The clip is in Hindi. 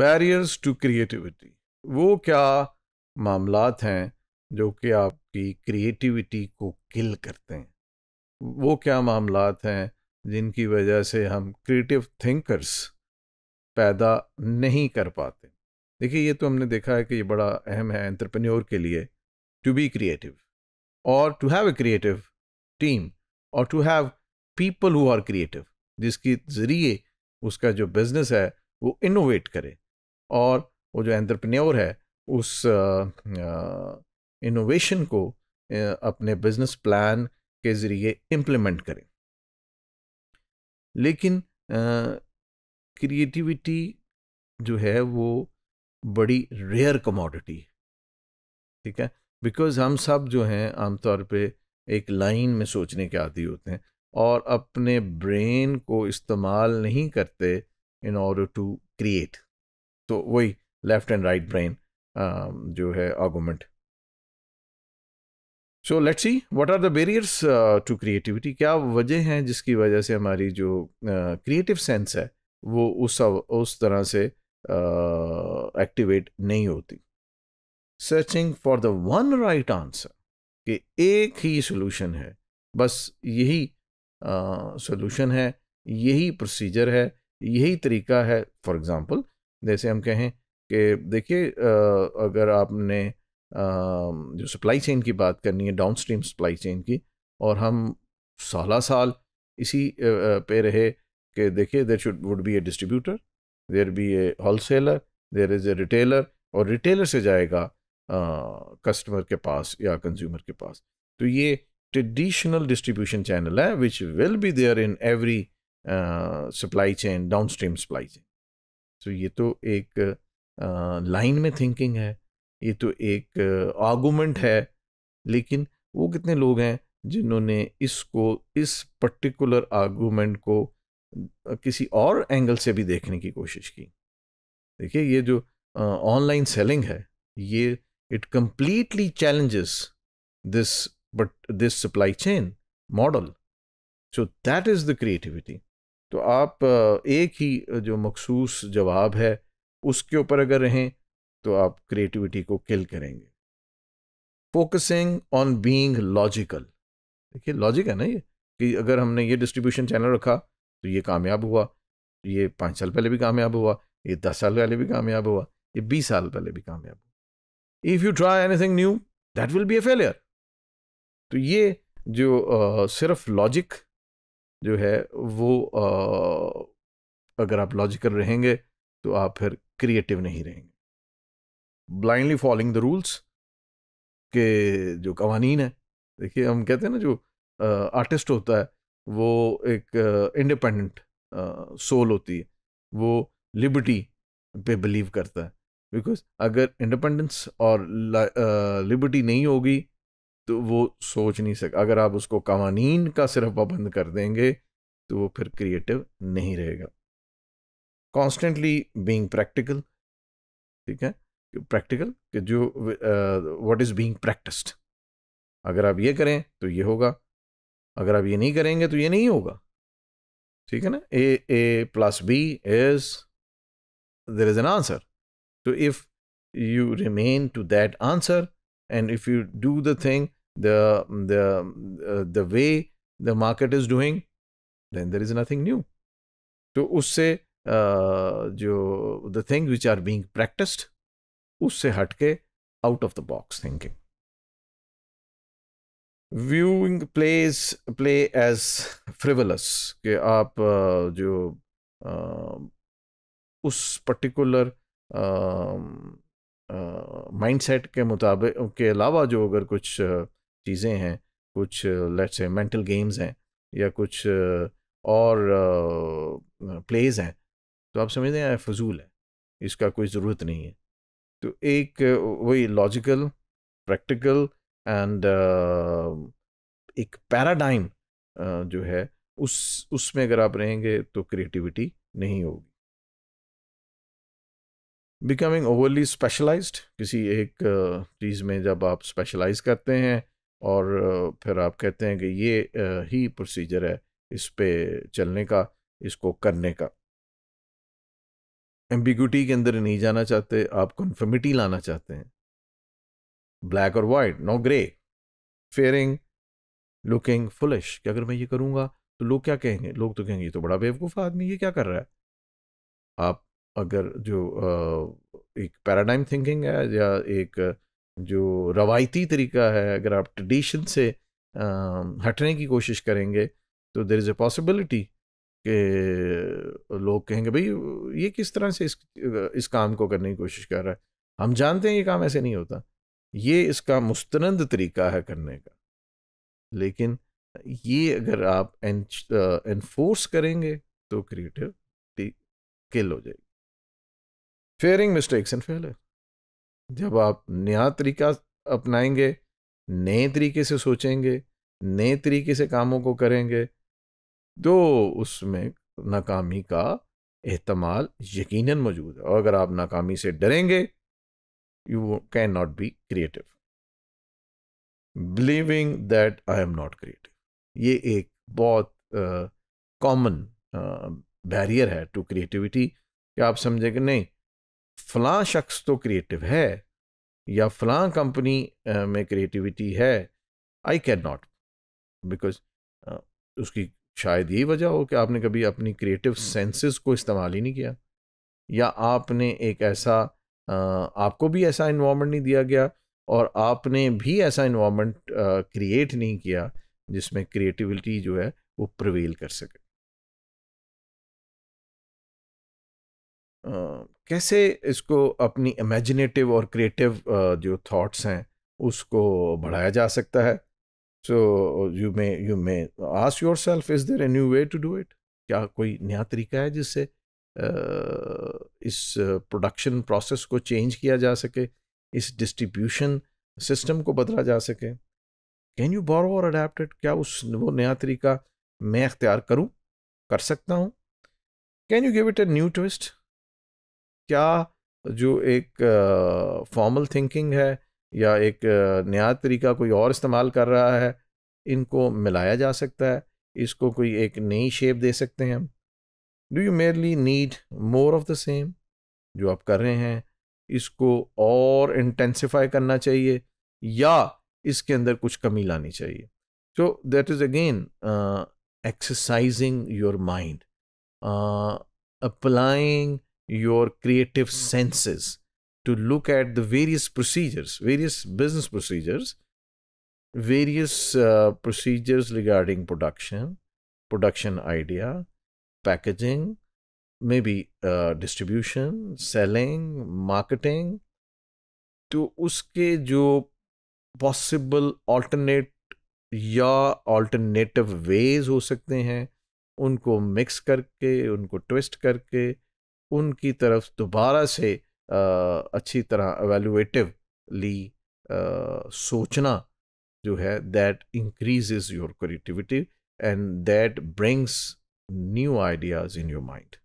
बैरियर्स टू क्रिएटिविटी वो क्या मामला हैं जो कि आपकी क्रिएटिविटी को किल करते हैं वो क्या मामलात हैं जिनकी वजह से हम क्रिएटिव थिंकर्स पैदा नहीं कर पाते देखिए ये तो हमने देखा है कि ये बड़ा अहम है एंटरप्रेन्योर के लिए टू बी क्रिएटिव और to have a creative team और to have people who are creative जिसकी ज़रिए उसका जो बिज़नेस है वो इनोवेट करे और वो जो एंटरप्रेन्योर है उस इनोवेशन को अपने बिजनेस प्लान के ज़रिए इम्प्लीमेंट करें लेकिन क्रिएटिविटी जो है वो बड़ी रेयर कमोडिटी है ठीक है बिकॉज हम सब जो हैं आमतौर पे एक लाइन में सोचने के आदि होते हैं और अपने ब्रेन को इस्तेमाल नहीं करते इन ऑर्डर टू क्रिएट तो वही लेफ्ट एंड राइट ब्रेन जो है argument so let's see what are the barriers to creativity क्या वजह हैं जिसकी वजह से हमारी जो क्रिएटिव uh, सेंस है वो उस उस तरह से एक्टिवेट uh, नहीं होती searching for the one right answer कि एक ही सोल्यूशन है बस यही सोल्यूशन uh, है यही प्रोसीजर है यही तरीका है फॉर एग्जांपल जैसे हम कहें कि देखिए अगर आपने जो सप्लाई चेन की बात करनी है डाउन स्ट्रीम सप्लाई चेन की और हम साल साल इसी पे रहे कि देखिए there should would be a distributor there be a wholesaler there is a retailer और रिटेलर से जाएगा कस्टमर के पास या कंज्यूमर के पास तो ये ट्रेडिशनल डिस्ट्रीब्यूशन चैनल है which will be there in every supply chain downstream supply chain so तो ये तो एक लाइन में थिंकिंग है ये तो एक आर्गूमेंट है लेकिन वो कितने लोग हैं जिन्होंने इसको इस पर्टिकुलर आर्गूमेंट को किसी और एंगल से भी देखने की कोशिश की देखिए ये जो ऑनलाइन सेलिंग है ये it completely challenges this but this supply chain model so that is the creativity तो आप एक ही जो मखसूस जवाब है उसके ऊपर अगर रहें तो आप क्रिएटिविटी को किल करेंगे फोकसिंग ऑन बीइंग लॉजिकल देखिए लॉजिक है ना ये कि अगर हमने ये डिस्ट्रीब्यूशन चैनल रखा तो ये कामयाब हुआ ये पाँच साल पहले भी कामयाब हुआ ये दस साल पहले भी कामयाब हुआ ये बीस साल पहले भी कामयाब हुआ if you try anything new that will be a failure तो ये जो आ, सिर्फ लॉजिक जो है वो आ, अगर आप लॉजिकल रहेंगे तो आप फिर क्रिएटिव नहीं रहेंगे ब्लाइंडली फॉलोइंग द रूल्स के जो कवानीन है देखिए हम कहते हैं ना जो आर्टिस्ट होता है वो एक इंडिपेंडेंट सोल होती है वो लिबर्टी पे बिलीव करता है बिकॉज अगर इंडिपेंडेंस और लिबर्टी नहीं होगी तो वो सोच नहीं सक अगर आप उसको कवानीन का सिर्फ पाबंद कर देंगे तो वो फिर क्रिएटिव नहीं रहेगा कॉन्स्टेंटली बींग प्रैक्टिकल ठीक है प्रैक्टिकल कि जो वट इज़ बींग प्रैक्टिस्ड अगर आप ये करें तो ये होगा अगर आप ये नहीं करेंगे तो ये नहीं होगा ठीक है ना a a plus b is there is an answer तो if you remain to that answer and if you do the thing the the uh, the way the market is doing then there is nothing new So, usse uh, the things which are being practiced usse hatke out of the box thinking viewing plays play as frivolous ke aap uh, jo um, particular um, mindset के मुताबिक के अलावा जो अगर कुछ चीज़ें हैं कुछ लेट्स से मेंटल गेम्स हैं या कुछ और प्लेज हैं तो आप समझते हैं फजूल है इसका कोई ज़रूरत नहीं है तो एक वही लॉजिकल प्रैक्टिकल एंड एक पैराडाइम जो है उस उसमें अगर आप रहेंगे तो क्रिएटिविटी नहीं होगी बिकमिंग ओवरली स्पेशलाइज्ड किसी एक चीज़ में जब आप स्पेशलाइज करते हैं और फिर आप कहते हैं कि ये ही प्रोसीजर है इस पे चलने का इसको करने का एम्बिगुटी के अंदर नहीं जाना चाहते आप कन्फर्मिटी लाना चाहते हैं ब्लैक और white no grey fearing looking foolish कि अगर मैं ये करूँगा तो लोग क्या कहेंगे लोग तो कहेंगे ये तो बड़ा बेवकूफ़ आदमी ये क्या कर रहा है आप अगर जो एक पैराडाइम थिंकिंग है या एक जो रवायती तरीका है अगर आप ट्रेडिशन से हटने की कोशिश करेंगे तो देर इज़ ए पॉसिबिलिटी कि लोग कहेंगे भाई ये किस तरह से इस इस काम को करने की कोशिश कर रहा है हम जानते हैं ये काम ऐसे नहीं होता ये इसका मुस्तंद तरीका है करने का लेकिन ये अगर आप एनफोर्स करेंगे तो क्रिएटिव किल हो जाएगी फेयरिंग मिस्टेक्स एंड फेलर जब आप नया तरीका अपनाएंगे नए तरीके से सोचेंगे नए तरीके से कामों को करेंगे तो उसमें नाकामी का एहतमाल यकीनन मौजूद है और अगर आप नाकामी से डरेंगे you can not be creative believing that I am not creative ये एक बहुत कॉमन बैरियर है टू क्रिएटिविटी कि आप समझेंगे कि नहीं फलां शख्स तो क्रिएटिव है या फलां कंपनी में क्रिएटिविटी है आई कैन नॉट बिकॉज उसकी शायद यही वजह हो कि आपने कभी अपनी क्रिएटिव सेंसेस को इस्तेमाल ही नहीं किया या आपने एक ऐसा आपको भी ऐसा इन्वामेंट नहीं दिया गया और आपने भी ऐसा इन्वामेंट क्रिएट नहीं किया जिसमें क्रिएटिविटी जो है वो प्रवेल कर सके कैसे इसको अपनी इमेजिनेटिव और क्रिएटिव जो थॉट्स हैं उसको बढ़ाया जा सकता है so you may you may ask yourself is there a new way to do it क्या कोई नया तरीका है जिससे इस प्रोडक्शन प्रोसेस को चेंज किया जा सके इस डिस्ट्रीब्यूशन सिस्टम को बदला जा सके कैन यू बोरो और अडेप्टड क्या उस वो नया तरीका मैं अख्तियार करूँ कर सकता हूँ can you give it a new twist क्या जो एक फॉर्मल थिंकिंग है या एक नया तरीका कोई और इस्तेमाल कर रहा है इनको मिलाया जा सकता है इसको कोई एक नई शेप दे सकते हैं हम do you merely need more of the same जो आप कर रहे हैं इसको और इंटेंसिफाई करना चाहिए या इसके अंदर कुछ कमी लानी चाहिए so that is again exercising your mind applying your creative senses to look at the various procedures, various business procedures, various uh, procedures regarding production, production idea, packaging, maybe uh, distribution, selling, marketing. to uske jo possible alternate या ऑल्टरनेटिव वेज हो सकते हैं उनको मिक्स करके उनको ट्विस्ट करके उनकी तरफ दोबारा से आ, अच्छी तरह एवेलुएटिवली सोचना जो है that increases your creativity and that brings new ideas in your mind